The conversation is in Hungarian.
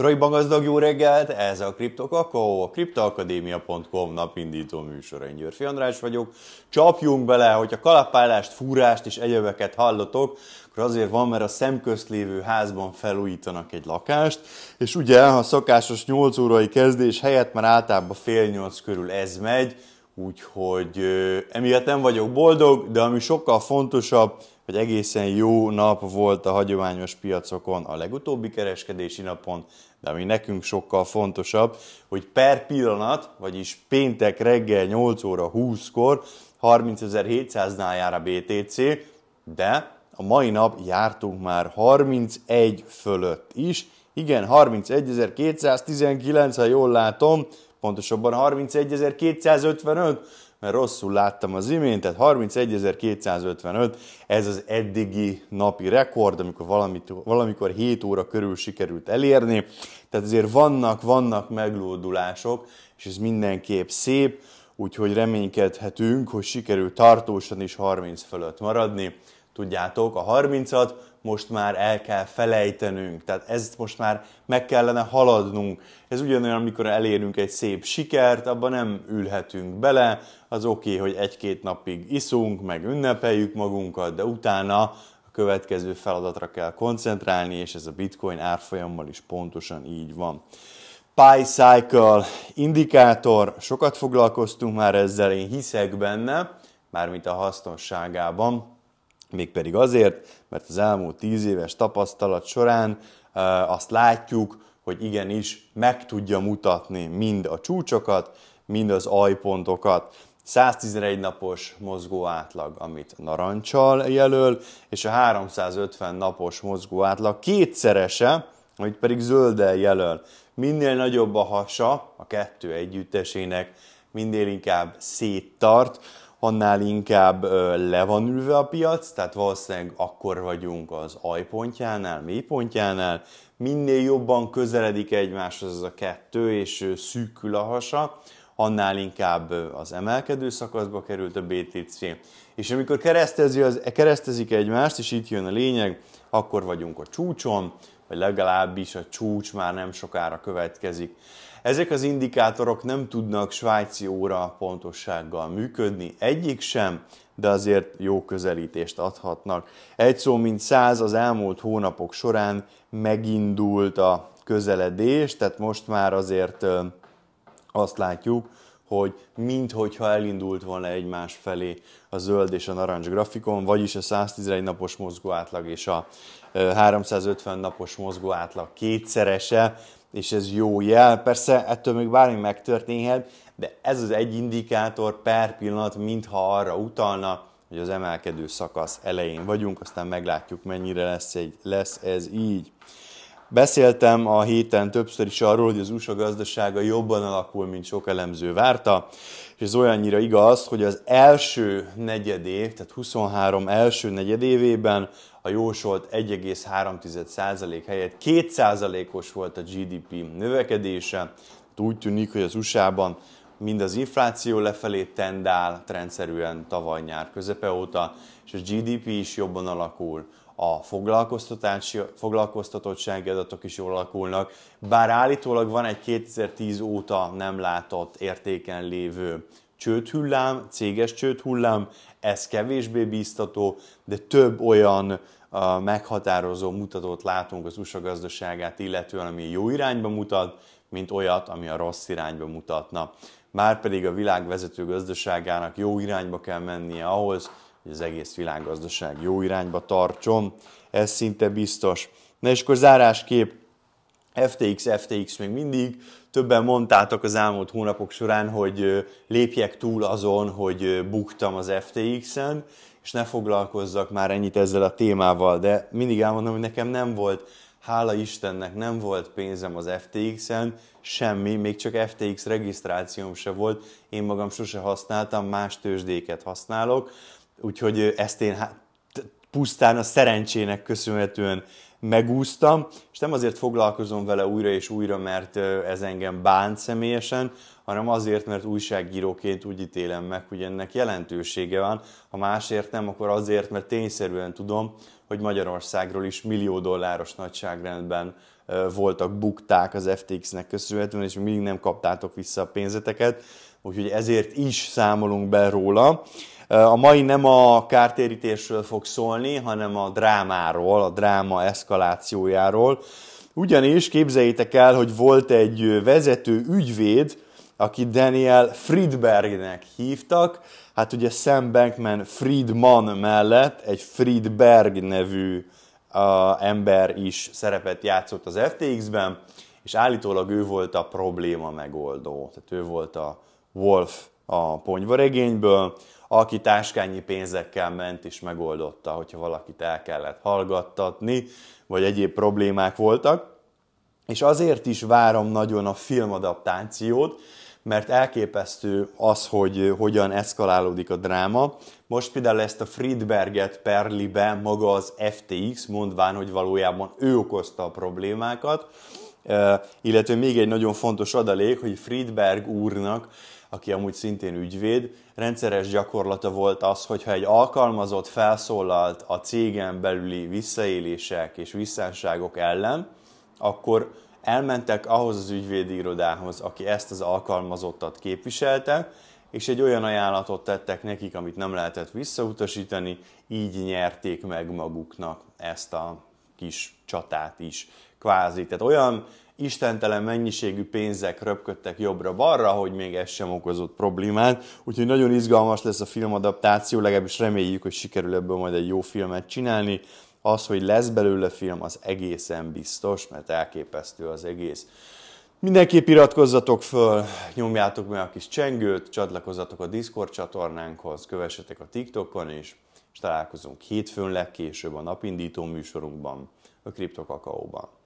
Rajban gazdag jó reggelt, ez a Kriptokakó, a kriptoakadémia.com napindító műsor. Én Györfi András vagyok. Csapjunk bele, hogy a kalapálást, fúrást és egyebeket hallotok, akkor azért van, mert a szemközt lévő házban felújítanak egy lakást, és ugye a szokásos 8 órai kezdés helyett már általában fél 8 körül ez megy, úgyhogy emiatt nem vagyok boldog, de ami sokkal fontosabb, hogy egészen jó nap volt a hagyományos piacokon a legutóbbi kereskedési napon, de ami nekünk sokkal fontosabb, hogy per pillanat, vagyis péntek reggel 8 óra 20-kor 30.700-nál jár a BTC, de a mai nap jártunk már 31 fölött is. Igen, 31.219, ha jól látom, pontosabban 31.255, mert rosszul láttam az imént, tehát 31.255, ez az eddigi napi rekord, amikor valamit, valamikor 7 óra körül sikerült elérni, tehát azért vannak, vannak meglódulások, és ez mindenképp szép, úgyhogy reménykedhetünk, hogy sikerül tartósan is 30 fölött maradni. Tudjátok, a 30-at most már el kell felejtenünk, tehát ezt most már meg kellene haladnunk. Ez ugyanolyan, amikor elérünk egy szép sikert, abban nem ülhetünk bele, az oké, okay, hogy egy-két napig iszunk, meg ünnepeljük magunkat, de utána a következő feladatra kell koncentrálni, és ez a bitcoin árfolyammal is pontosan így van. Pi Cycle indikátor, sokat foglalkoztunk már ezzel, én hiszek benne, mármint a hasznosságában Mégpedig azért, mert az elmúlt tíz éves tapasztalat során azt látjuk, hogy igenis meg tudja mutatni mind a csúcsokat, mind az ajpontokat. 111 napos mozgó átlag, amit narancsal jelöl, és a 350 napos mozgó átlag kétszerese, amit pedig zölddel jelöl. Minél nagyobb a hasa a kettő együttesének, minél inkább széttart, annál inkább le van ülve a piac, tehát valószínűleg akkor vagyunk az ajpontjánál, mélypontjánál, minél jobban közeledik egymáshoz ez a kettő, és szűkül a hasa, annál inkább az emelkedő szakaszba került a BTC. És amikor keresztezi az, keresztezik egymást, és itt jön a lényeg, akkor vagyunk a csúcson, vagy legalábbis a csúcs már nem sokára következik. Ezek az indikátorok nem tudnak svájci óra pontossággal működni, egyik sem, de azért jó közelítést adhatnak. Egy szó mint száz az elmúlt hónapok során megindult a közeledés, tehát most már azért azt látjuk, hogy minthogyha elindult volna egymás felé a zöld és a narancs grafikon, vagyis a 111 napos mozgó átlag és a 350 napos mozgó átlag kétszerese, és ez jó jel. Persze ettől még bármi megtörténhet, de ez az egy indikátor per pillanat mintha arra utalna, hogy az emelkedő szakasz elején vagyunk, aztán meglátjuk mennyire lesz, egy, lesz ez így. Beszéltem a héten többször is arról, hogy az USA gazdasága jobban alakul, mint sok elemző várta, és ez olyannyira igaz, hogy az első év, tehát 23 első negyedévében a jósolt 1,3% helyett 2%-os volt a GDP növekedése. Hát úgy tűnik, hogy az USA-ban mind az infláció lefelé tendál rendszerűen tavaly nyár közepe óta, és a GDP is jobban alakul, a foglalkoztatási, foglalkoztatottsági adatok is jól alakulnak, bár állítólag van egy 2010 óta nem látott értéken lévő csődhullám, céges csődhullám, ez kevésbé bíztató, de több olyan a meghatározó mutatót látunk az USA gazdaságát, illetően ami jó irányba mutat, mint olyat, ami a rossz irányba mutatna. Márpedig a világ vezető gazdaságának jó irányba kell mennie ahhoz, hogy az egész világgazdaság jó irányba tartson, ez szinte biztos. Na és akkor zárásképp FTX, FTX még mindig. Többen mondtátok az elmúlt hónapok során, hogy lépjek túl azon, hogy buktam az FTX-en, és ne foglalkozzak már ennyit ezzel a témával, de mindig elmondom, hogy nekem nem volt, hála Istennek nem volt pénzem az FTX-en, semmi, még csak FTX regisztrációm se volt, én magam sose használtam, más tőzsdéket használok, Úgyhogy ezt én hát, pusztán a szerencsének köszönhetően megúsztam, és nem azért foglalkozom vele újra és újra, mert ez engem bánt személyesen, hanem azért, mert újságíróként úgy ítélem meg, hogy ennek jelentősége van. Ha másért nem, akkor azért, mert tényszerűen tudom, hogy Magyarországról is millió dolláros nagyságrendben voltak bukták az FTX-nek köszönhetően, és mindig nem kaptátok vissza a pénzeteket, úgyhogy ezért is számolunk be róla. A mai nem a kártérítésről fog szólni, hanem a drámáról, a dráma eszkalációjáról. Ugyanis képzeljétek el, hogy volt egy vezető ügyvéd, aki Daniel Friedbergnek hívtak, hát ugye Sam Bankman Friedman mellett egy Friedberg nevű a ember is szerepet játszott az FTX-ben, és állítólag ő volt a probléma megoldó, tehát ő volt a Wolf a ponyvaregényből, aki táskányi pénzekkel ment és megoldotta, hogyha valakit el kellett hallgattatni, vagy egyéb problémák voltak. És azért is várom nagyon a filmadaptációt, mert elképesztő az, hogy hogyan eszkalálódik a dráma. Most például ezt a Friedberget perlibe maga az FTX, mondván, hogy valójában ő okozta a problémákat, illetve még egy nagyon fontos adalék, hogy Friedberg úrnak aki amúgy szintén ügyvéd, rendszeres gyakorlata volt az, hogyha egy alkalmazott felszólalt a cégen belüli visszaélések és visszásságok ellen, akkor elmentek ahhoz az irodához, aki ezt az alkalmazottat képviselte, és egy olyan ajánlatot tettek nekik, amit nem lehetett visszautasítani, így nyerték meg maguknak ezt a kis csatát is. Kvázi, tehát olyan istentelen mennyiségű pénzek röpködtek jobbra-balra, hogy még ez sem okozott problémát. Úgyhogy nagyon izgalmas lesz a filmadaptáció, legalábbis reméljük, hogy sikerül ebből majd egy jó filmet csinálni. Az, hogy lesz belőle film, az egészen biztos, mert elképesztő az egész. Mindenképp iratkozzatok föl, nyomjátok meg a kis csengőt, csatlakozzatok a Discord csatornánkhoz, kövessetek a TikTokon is, és találkozunk hétfőn legkésőbb a napindító műsorunkban, a Kriptokakaóban.